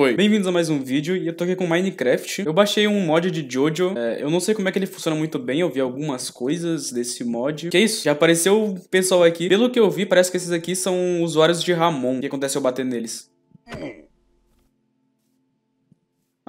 Oi, bem-vindos a mais um vídeo e eu tô aqui com Minecraft. Eu baixei um mod de Jojo, é, eu não sei como é que ele funciona muito bem, eu vi algumas coisas desse mod. Que é isso, já apareceu o pessoal aqui. Pelo que eu vi, parece que esses aqui são usuários de Ramon. O que acontece eu bater neles? Hum.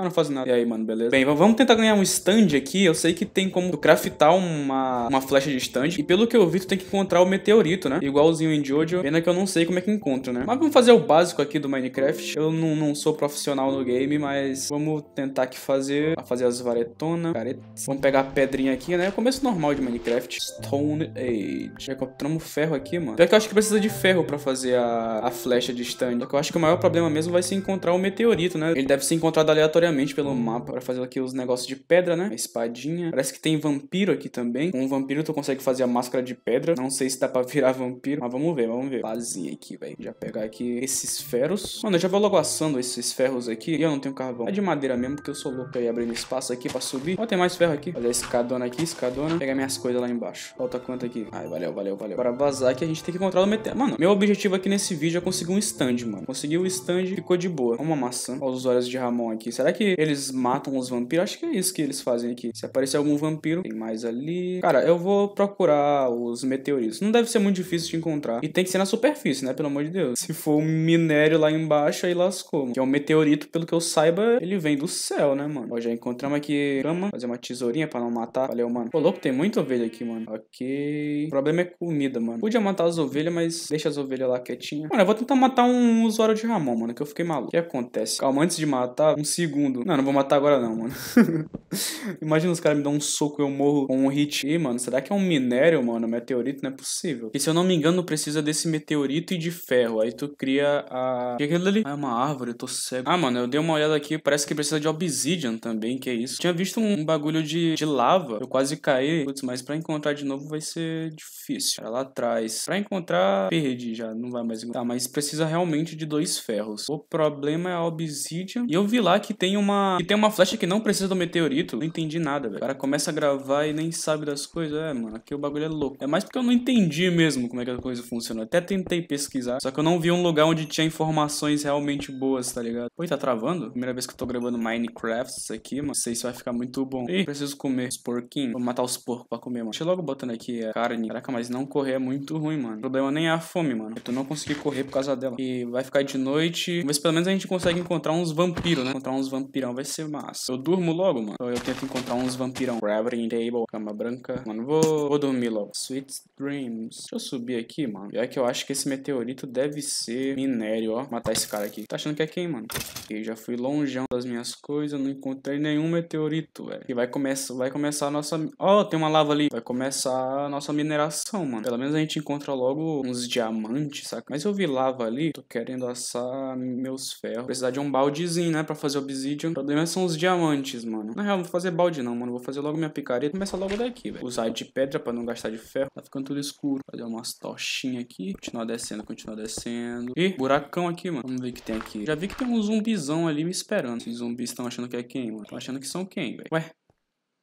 Ah, não faz nada. E aí, mano, beleza? Bem, vamos tentar ganhar um stand aqui. Eu sei que tem como craftar uma, uma flecha de stand. E pelo que eu vi, tu tem que encontrar o meteorito, né? Igualzinho em Jojo. Pena que eu não sei como é que encontra, né? Mas vamos fazer o básico aqui do Minecraft. Eu não, não sou profissional no game, mas vamos tentar aqui fazer... Fazer as varetonas. Caretas. Vamos pegar a pedrinha aqui, né? Começo normal de Minecraft. Stone Age. Já encontramos ferro aqui, mano. Pior que eu acho que precisa de ferro pra fazer a, a flecha de stand. Só que eu acho que o maior problema mesmo vai ser encontrar o meteorito, né? Ele deve se encontrar aleatoriamente aleatoriamente pelo mapa para fazer aqui os negócios de pedra, né? Espadinha. Parece que tem vampiro aqui também. Com um vampiro tu consegue fazer a máscara de pedra. Não sei se dá pra virar vampiro, mas vamos ver, vamos ver. basinha aqui, velho. Já pegar aqui esses ferros. Mano, eu já vou logo assando esses ferros aqui. E eu não tenho carvão. É de madeira mesmo, porque eu sou louco. Aí abrindo espaço aqui pra subir. Ó, tem mais ferro aqui. Fazer escadona aqui, escadona. Pegar minhas coisas lá embaixo. Falta quanto aqui? Ai, valeu, valeu, valeu. Para vazar aqui, a gente tem que encontrar o meteoro. Mano, meu objetivo aqui nesse vídeo é conseguir um stand, mano. Consegui o stand, ficou de boa. Uma maçã. Ó, os olhos de Ramon aqui. Será que que eles matam os vampiros? Acho que é isso que eles fazem aqui. Se aparecer algum vampiro, tem mais ali. Cara, eu vou procurar os meteoritos. Não deve ser muito difícil de encontrar. E tem que ser na superfície, né? Pelo amor de Deus. Se for um minério lá embaixo, aí lascou. Que é um meteorito, pelo que eu saiba, ele vem do céu, né, mano? Ó, já encontramos aqui cama. Fazer uma tesourinha pra não matar. Valeu, mano. Ô, louco, tem muita ovelha aqui, mano. Ok. O problema é comida, mano. Podia matar as ovelhas, mas deixa as ovelhas lá quietinhas. Mano, eu vou tentar matar um usuário de Ramon, mano, que eu fiquei maluco. O que acontece? Calma, antes de matar, um segundo mundo. Não, não vou matar agora não, mano. Imagina os caras me dão um soco e eu morro com um hit. Ih, mano, será que é um minério, mano? Meteorito? Não é possível. E se eu não me engano, precisa desse meteorito e de ferro. Aí tu cria a... O que é aquilo ali? Ah, é uma árvore, eu tô cego. Ah, mano, eu dei uma olhada aqui, parece que precisa de obsidian também, que é isso. Tinha visto um, um bagulho de, de lava, eu quase caí. Putz, mas pra encontrar de novo vai ser difícil. Era lá atrás. Pra encontrar, perdi já, não vai mais encontrar. Tá, mas precisa realmente de dois ferros. O problema é a obsidian. E eu vi lá que tem tem uma. E tem uma flecha que não precisa do meteorito. Não entendi nada, velho. O cara começa a gravar e nem sabe das coisas. É, mano, aqui o bagulho é louco. É mais porque eu não entendi mesmo como é que a coisa funciona. Até tentei pesquisar, só que eu não vi um lugar onde tinha informações realmente boas, tá ligado? Oi, tá travando? Primeira vez que eu tô gravando Minecraft isso aqui, mano. Não sei se vai ficar muito bom. Ih, preciso comer os porquinhos. Vou matar os porcos pra comer, mano. Deixa eu logo botando aqui a é, carne. Caraca, mas não correr é muito ruim, mano. O problema nem é a fome, mano. Eu tô não consegui correr por causa dela. E vai ficar de noite. Mas pelo menos a gente consegue encontrar uns vampiros, né? Encontrar uns vampiros vampirão vai ser massa. Eu durmo logo, mano. Ou eu tento encontrar uns vampirão. Gravity table, cama branca. Mano, vou, vou dormir logo. Sweet Dreams. Deixa eu subir aqui, mano. Pior é que eu acho que esse meteorito deve ser minério, ó. Matar esse cara aqui. Tá achando que é quem, mano? Ok, já fui longeão das minhas coisas. Não encontrei nenhum meteorito, velho. E vai, começar, vai começar a nossa... Ó, oh, tem uma lava ali. Vai começar a nossa mineração, mano. Pelo menos a gente encontra logo uns diamantes, saca? Mas eu vi lava ali. Tô querendo assar meus ferros. Precisar de um baldezinho, né? Pra fazer o bezerro obsidian. O problema são os diamantes, mano. Na real, não vou fazer balde não, mano. Vou fazer logo minha picareta. Começa logo daqui, velho. Usar de pedra pra não gastar de ferro. Tá ficando tudo escuro. Fazer umas tochinhas aqui. Continuar descendo, continuar descendo. E buracão aqui, mano. Vamos ver o que tem aqui. Já vi que tem um zumbizão ali me esperando. Esses zumbis estão achando que é quem, mano? Estão achando que são quem, velho? Ué,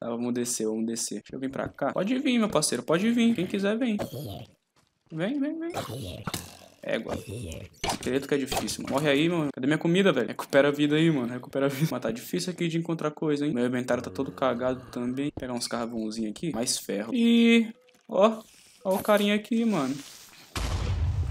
Tá, vamos descer, vamos descer. Deixa eu vir pra cá. Pode vir, meu parceiro, pode vir. Quem quiser, vem. Vem, vem, vem. Égua. Esqueleto que é difícil, mano. Morre aí, mano. Cadê minha comida, velho? Recupera a vida aí, mano. Recupera a vida. Mas tá difícil aqui de encontrar coisa, hein? Meu inventário tá todo cagado também. Vou pegar uns carvãozinhos aqui. Mais ferro. E... Ó. Ó o carinha aqui, mano.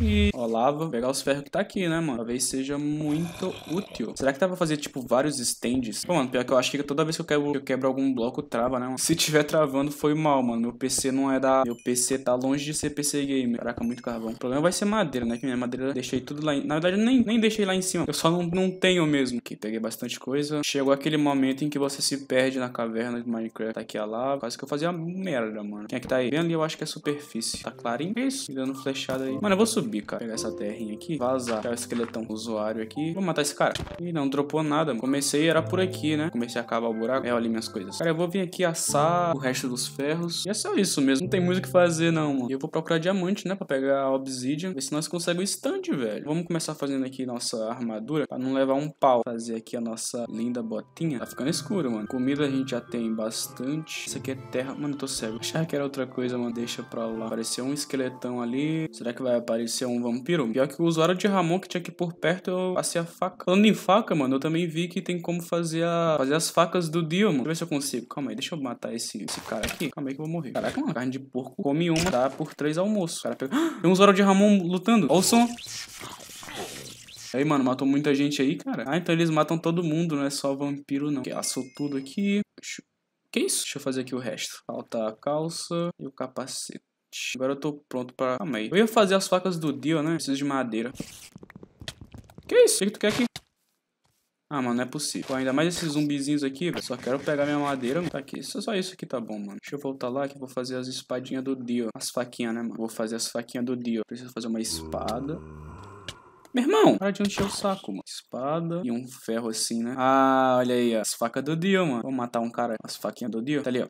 E... Ó, lava. Pegar os ferros que tá aqui, né, mano? Talvez seja muito útil. Será que dá pra fazer, tipo, vários stands? Pô, mano, pior que eu acho que toda vez que eu quebro, eu quebro algum bloco, trava, né, mano? Se tiver travando, foi mal, mano. Meu PC não é da... Meu PC tá longe de ser PC game. Caraca, muito carvão. O problema vai ser madeira, né? Que minha madeira deixei tudo lá... Em... Na verdade, eu nem, nem deixei lá em cima. Eu só não, não tenho mesmo. Aqui, peguei bastante coisa. Chegou aquele momento em que você se perde na caverna de Minecraft. Tá aqui a lava. Quase que eu fazia merda, mano. Quem é que tá aí? Bem ali, eu acho que é superfície. Tá clarinho? Isso. Me dando flechada aí. Mano, eu vou subir, cara pegar essa terrinha aqui, vazar. Pegar o esqueletão do usuário aqui. Vou matar esse cara. E não dropou nada, Comecei, era por aqui, né? Comecei a cavar o buraco. É, olha minhas coisas. Cara, eu vou vir aqui assar o resto dos ferros. E é só isso mesmo. Não tem muito o que fazer, não, mano. E eu vou procurar diamante, né? Pra pegar a obsidian. Ver se nós conseguimos o stand, velho. Vamos começar fazendo aqui nossa armadura. Pra não levar um pau. Fazer aqui a nossa linda botinha. Tá ficando escuro, mano. Comida a gente já tem bastante. Isso aqui é terra. Mano, eu tô cego. Achava que era outra coisa, mano. Deixa pra lá. Apareceu um esqueletão ali. Será que vai aparecer um... Vamos Vampiro, Pirum. Pior que o usuário de Ramon que tinha aqui por perto, eu passei a faca. Falando em faca, mano, eu também vi que tem como fazer, a... fazer as facas do Dio, mano. Deixa eu ver se eu consigo. Calma aí, deixa eu matar esse, esse cara aqui. Calma aí que eu vou morrer. Caraca, mano, carne de porco. Come uma, dá por três almoços. Cara, pega... Tem um usuário de Ramon lutando. Olha o som. Aí, mano, matou muita gente aí, cara. Ah, então eles matam todo mundo, não é só vampiro, não. Okay, assou tudo aqui. Que isso? Deixa eu fazer aqui o resto. Falta a calça e o capacete agora eu tô pronto pra... Calma aí. Eu ia fazer as facas do Dio, né? Preciso de madeira. Que é isso? O que, tu quer aqui? Ah, mano, não é possível. ainda mais esses zumbizinhos aqui, Só quero pegar minha madeira. Tá aqui. Só, só isso aqui tá bom, mano. Deixa eu voltar lá que eu vou fazer as espadinhas do Dio. As faquinhas, né, mano? Vou fazer as faquinhas do Dio. Preciso fazer uma espada. Meu irmão, para de encher o saco, mano. Espada e um ferro assim, né? Ah, olha aí, ó. As facas do Dio, mano. Vou matar um cara. As faquinhas do Dio. Tá ali, ó.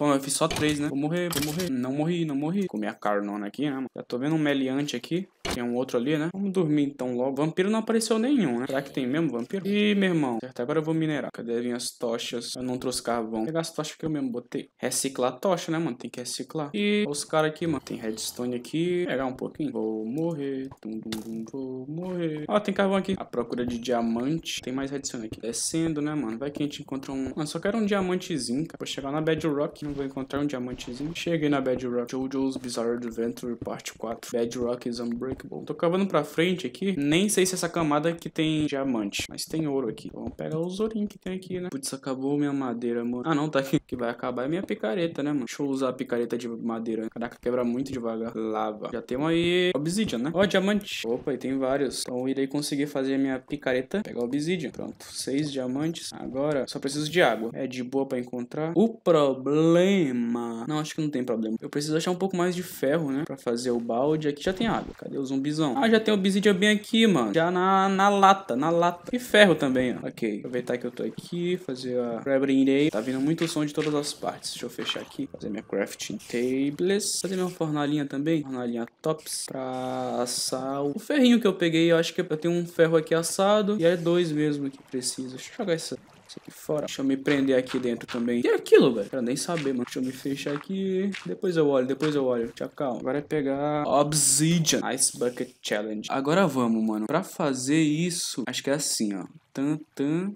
Pô, eu fiz só três, né? Vou morrer, vou morrer. Não morri, não morri. Comi a carnona aqui, né, mano? Já tô vendo um meliante aqui. Tem um outro ali, né? Vamos dormir então logo. Vampiro não apareceu nenhum, né? Será que tem mesmo vampiro? Ih, meu irmão. Certo, agora eu vou minerar. Cadê minhas tochas? Eu não trouxe carvão. Vou pegar as tochas que eu mesmo botei. Reciclar tocha, né, mano? Tem que reciclar. E os caras aqui, mano. Tem redstone aqui. pegar um pouquinho. Vou morrer. Dum, dum, dum, vou morrer. Ó, tem carvão aqui. A procura de diamante. Tem mais redstone aqui. Descendo, né, mano? Vai que a gente encontra um... Mano, só quero um diamantezinho, cara. Vou chegar na Bedrock. Não vou encontrar um diamantezinho. Cheguei na Bedrock. Jojo's Bizarre Adventure Parte 4. Bedrock is Unbreakable breakable. Tô cavando pra frente aqui. Nem sei se essa camada aqui tem diamante, mas tem ouro aqui. Vamos pegar os ourinhos que tem aqui, né? Putz, acabou minha madeira, mano. Ah, não, tá aqui. O que vai acabar é minha picareta, né, mano? Deixa eu usar a picareta de madeira. Caraca, quebra muito devagar. Lava. Já temos aí obsidian, né? Ó, diamante. Opa, e tem vários. Então eu irei conseguir fazer a minha picareta. Pegar obsidian. Pronto. Seis diamantes. Agora só preciso de água. É de boa pra encontrar. O problema... Não, acho que não tem problema. Eu preciso achar um pouco mais de ferro, né? Pra fazer o balde. Aqui já tem água. Cadê zumbizão. Ah, já tem obsidian bem aqui, mano. Já na, na lata, na lata. E ferro também, ó. Ok. Aproveitar que eu tô aqui, fazer a grabbing day. Tá vindo muito som de todas as partes. Deixa eu fechar aqui. Fazer minha crafting tables. Fazer minha fornalhinha também. Fornalhinha tops pra assar o ferrinho que eu peguei. Eu acho que eu tenho um ferro aqui assado. E é dois mesmo que preciso. Deixa eu jogar isso aqui fora. Deixa eu me prender aqui dentro também. E aquilo, velho? Pra nem saber, mano. Deixa eu me fechar aqui. Depois eu olho, depois eu olho. Tchau, calma. Agora é pegar Obsidian Ice Bucket Challenge. Agora vamos, mano. Pra fazer isso, acho que é assim, ó. Tan, tan.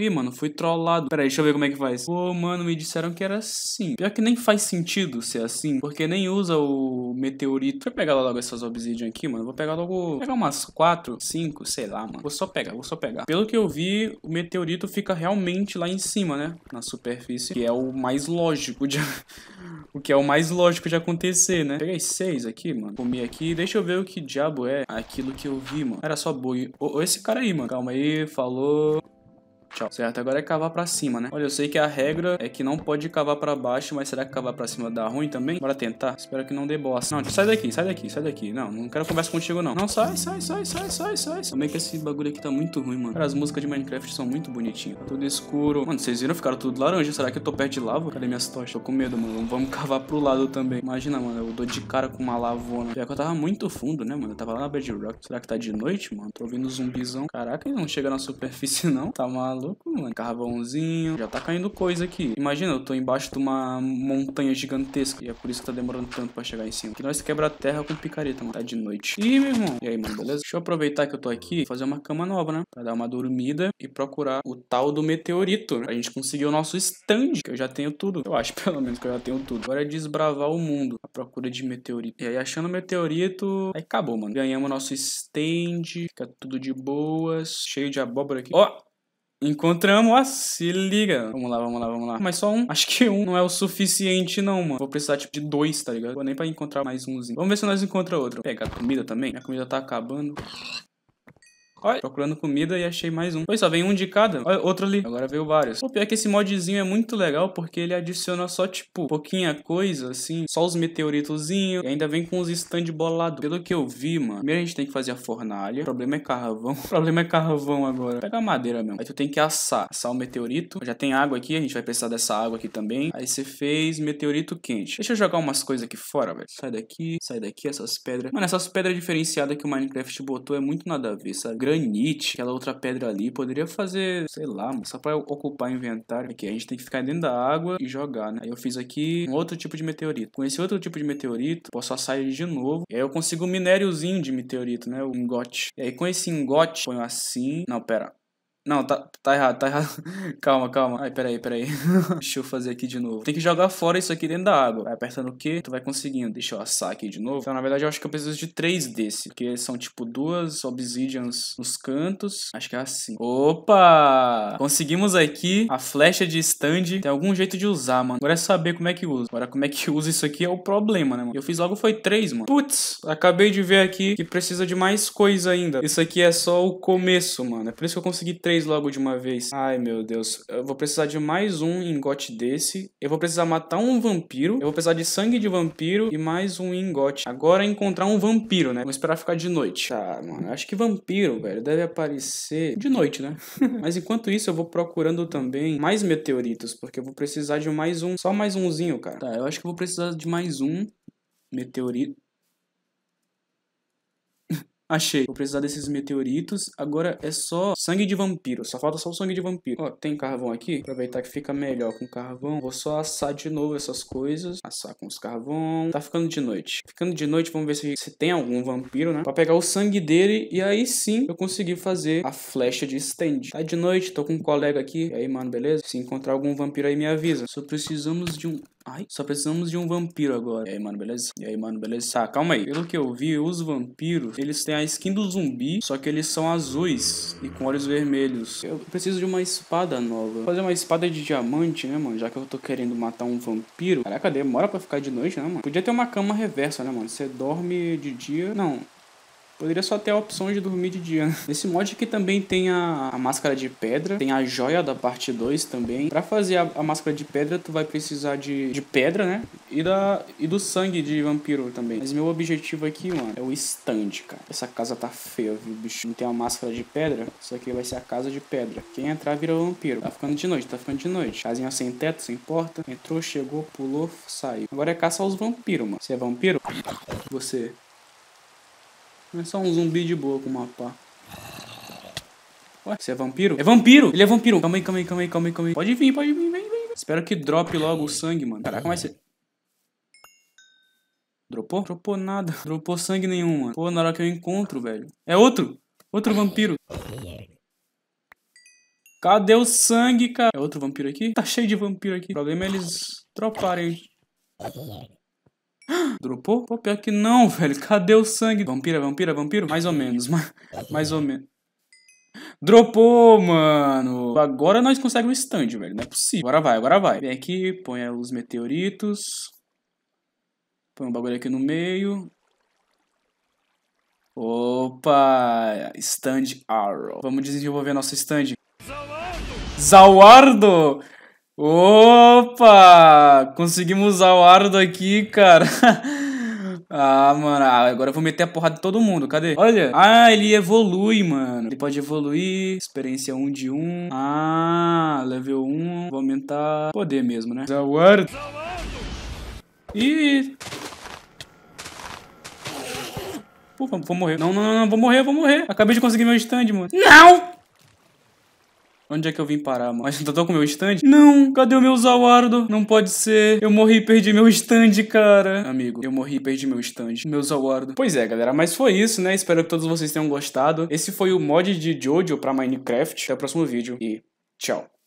Ih, mano, fui trollado. Peraí, deixa eu ver como é que faz. Pô, mano, me disseram que era assim. Pior que nem faz sentido ser assim, porque nem usa o meteorito. Deixa eu pegar logo essas obsidian aqui, mano. Vou pegar logo... Vou pegar umas quatro, cinco, sei lá, mano. Vou só pegar, vou só pegar. Pelo que eu vi, o meteorito fica realmente lá em cima, né? Na superfície, que é o mais lógico de... o que é o mais lógico de acontecer, né? Peguei seis aqui, mano. Comi aqui. Deixa eu ver o que diabo é aquilo que eu vi, mano. Era só boi. ô, esse cara aí, mano. Calma aí, falou... Tchau. Certo? Agora é cavar para cima, né? Olha, eu sei que a regra é que não pode cavar para baixo, mas será que cavar para cima dá ruim também? Bora tentar. Espero que não dê bosta. Não, sai daqui, sai daqui, sai daqui. Não, não quero conversa contigo, não. Não, sai, sai, sai, sai, sai, sai. Também que esse bagulho aqui tá muito ruim, mano. Cara, as músicas de Minecraft são muito bonitinhas. Tá tudo escuro. Mano, vocês viram? Ficaram tudo laranja. Será que eu tô perto de lava? Cadê minhas tochas? Tô com medo, mano. Vamos cavar pro lado também. Imagina, mano, eu dou de cara com uma lavona. Pior que eu tava muito fundo, né, mano? Eu tava lá na Bedrock. Será que tá de noite, mano? Tô ouvindo zumbizão. Caraca, ele não chega na superfície, não. Tá maluco? mano. Carvãozinho. Já tá caindo coisa aqui. Imagina, eu tô embaixo de uma montanha gigantesca. E é por isso que tá demorando tanto pra chegar em cima. Que nós quebra a terra com picareta, mano. Tá de noite. Ih, meu irmão. E aí, mano, beleza? Deixa eu aproveitar que eu tô aqui fazer uma cama nova, né? Pra dar uma dormida e procurar o tal do meteorito. Né? A gente conseguiu o nosso stand, que eu já tenho tudo. Eu acho, pelo menos, que eu já tenho tudo. Agora é desbravar o mundo a procura de meteorito. E aí, achando meteorito, aí acabou, mano. Ganhamos nosso stand, fica tudo de boas, cheio de abóbora aqui. Ó, oh! Encontramos, ó, ah, se liga. Vamos lá, vamos lá, vamos lá. Mas só um. Acho que um não é o suficiente, não, mano. Vou precisar, tipo, de dois, tá ligado? Vou nem pra encontrar mais umzinho. Vamos ver se nós encontramos outro. Pega a comida também. Minha comida tá acabando. Olha, procurando comida e achei mais um. Pois só, vem um de cada. Olha, outro ali. Agora veio vários. O pior é que esse modzinho é muito legal porque ele adiciona só, tipo, pouquinha coisa, assim. Só os meteoritozinhos. E ainda vem com os stand bolado. Pelo que eu vi, mano. Primeiro a gente tem que fazer a fornalha. O problema é carvão. O problema é carvão agora. Pega a madeira mesmo. Aí tu tem que assar. Assar o meteorito. Já tem água aqui. A gente vai precisar dessa água aqui também. Aí você fez meteorito quente. Deixa eu jogar umas coisas aqui fora, velho. Sai daqui, sai daqui, essas pedras. Mano, essas pedras diferenciadas que o Minecraft botou é muito nada a ver, sabe? granite, aquela outra pedra ali. Poderia fazer, sei lá, só pra ocupar inventário. Aqui a gente tem que ficar dentro da água e jogar, né? Aí eu fiz aqui um outro tipo de meteorito. Com esse outro tipo de meteorito, posso assar ele de novo. E aí eu consigo um minériozinho de meteorito, né? O ingote. E aí com esse ingote, ponho assim. Não, pera. Não, tá, tá errado, tá errado. calma, calma. Ai, peraí, peraí. Deixa eu fazer aqui de novo. Tem que jogar fora isso aqui dentro da água. Vai apertando o Q, tu vai conseguindo. Deixa eu assar aqui de novo. Então, na verdade, eu acho que eu preciso de três desse. Porque são, tipo, duas obsidians nos cantos. Acho que é assim. Opa! Conseguimos aqui a flecha de stand. Tem algum jeito de usar, mano. Agora é saber como é que usa. Agora, como é que usa isso aqui é o problema, né, mano? Eu fiz logo foi três, mano. Putz, acabei de ver aqui que precisa de mais coisa ainda. Isso aqui é só o começo, mano. É por isso que eu consegui três logo de uma vez. Ai, meu Deus. Eu vou precisar de mais um ingote desse. Eu vou precisar matar um vampiro. Eu vou precisar de sangue de vampiro e mais um ingote. Agora é encontrar um vampiro, né? Vou esperar ficar de noite. Tá, mano. Acho que vampiro, velho, deve aparecer de noite, né? Mas enquanto isso, eu vou procurando também mais meteoritos, porque eu vou precisar de mais um. Só mais umzinho, cara. Tá, eu acho que eu vou precisar de mais um meteorito. Achei. Vou precisar desses meteoritos. Agora é só sangue de vampiro. Só falta só o sangue de vampiro. Ó, tem carvão aqui. Aproveitar que fica melhor com carvão. Vou só assar de novo essas coisas. Assar com os carvão. Tá ficando de noite. Ficando de noite, vamos ver se, se tem algum vampiro, né? Pra pegar o sangue dele. E aí sim eu consegui fazer a flecha de stand. Tá de noite, tô com um colega aqui. E aí, mano, beleza? Se encontrar algum vampiro aí, me avisa. Só precisamos de um Ai, só precisamos de um vampiro agora. E aí, mano, beleza? E aí, mano, beleza? Tá, calma aí. Pelo que eu vi, os vampiros, eles têm a skin do zumbi, só que eles são azuis e com olhos vermelhos. Eu preciso de uma espada nova. Vou fazer uma espada de diamante, né, mano? Já que eu tô querendo matar um vampiro. Caraca, demora pra ficar de noite, né, mano? Podia ter uma cama reversa, né, mano? Você dorme de dia... Não, Poderia só ter a opção de dormir de dia. Né? Nesse mod aqui também tem a, a máscara de pedra, tem a joia da parte 2 também. Para fazer a, a, máscara de pedra, tu vai precisar de, de pedra, né? E, da, e do sangue de vampiro também. Mas meu objetivo aqui, mano, é o stand, cara. Essa casa tá feia, viu, bicho? Não tem a máscara de pedra, isso aqui vai ser a casa de pedra. Quem entrar vira vampiro. Tá ficando de noite, tá ficando de noite. Casinha sem teto, sem porta. Entrou, chegou, pulou, saiu. Agora é caça aos vampiros, mano. Você é vampiro? Você não é só um zumbi de boa com uma pá. Ué, você é vampiro? É vampiro! Ele é vampiro! Calma aí, calma aí, calma aí, calma aí, calma aí. Pode vir, pode vir, vem, vem. vem. Espero que drop logo o sangue, mano. Caraca, mas é você... Dropou? Dropou nada. Dropou sangue nenhum, mano. Pô, na hora que eu encontro, velho. É outro! Outro vampiro. Cadê o sangue, cara? É outro vampiro aqui? Tá cheio de vampiro aqui. O problema é eles droparem. Dropou? Pô, pior que não, velho. Cadê o sangue? Vampira, vampira, vampiro? Mais ou menos, mais, mais ou menos. Dropou, mano. Agora nós conseguimos o stand, velho. Não é possível. Agora vai, agora vai. Vem aqui, põe os meteoritos. Põe um bagulho aqui no meio. Opa! Stand Arrow. Vamos desenvolver nosso stand. Zawardo! Zawardo! Opa! Conseguimos usar o Ardo aqui, cara. Ah, mano, ah, agora eu vou meter a porrada de todo mundo, cadê? Olha, ah, ele evolui, mano Ele pode evoluir, experiência 1 de 1 Ah, level 1 Vou aumentar poder mesmo, né Zawar Ih Pô, vou morrer Não, não, não, não, vou morrer, vou morrer Acabei de conseguir meu stand, mano Não Onde é que eu vim parar, mano? Mas não tô com meu stand? Não, cadê o meu Zawardo? Não pode ser. Eu morri e perdi meu stand, cara. Amigo, eu morri e perdi meu stand. Meu Zawardo. Pois é, galera, mas foi isso, né? Espero que todos vocês tenham gostado. Esse foi o mod de Jojo pra Minecraft. Até o próximo vídeo e tchau.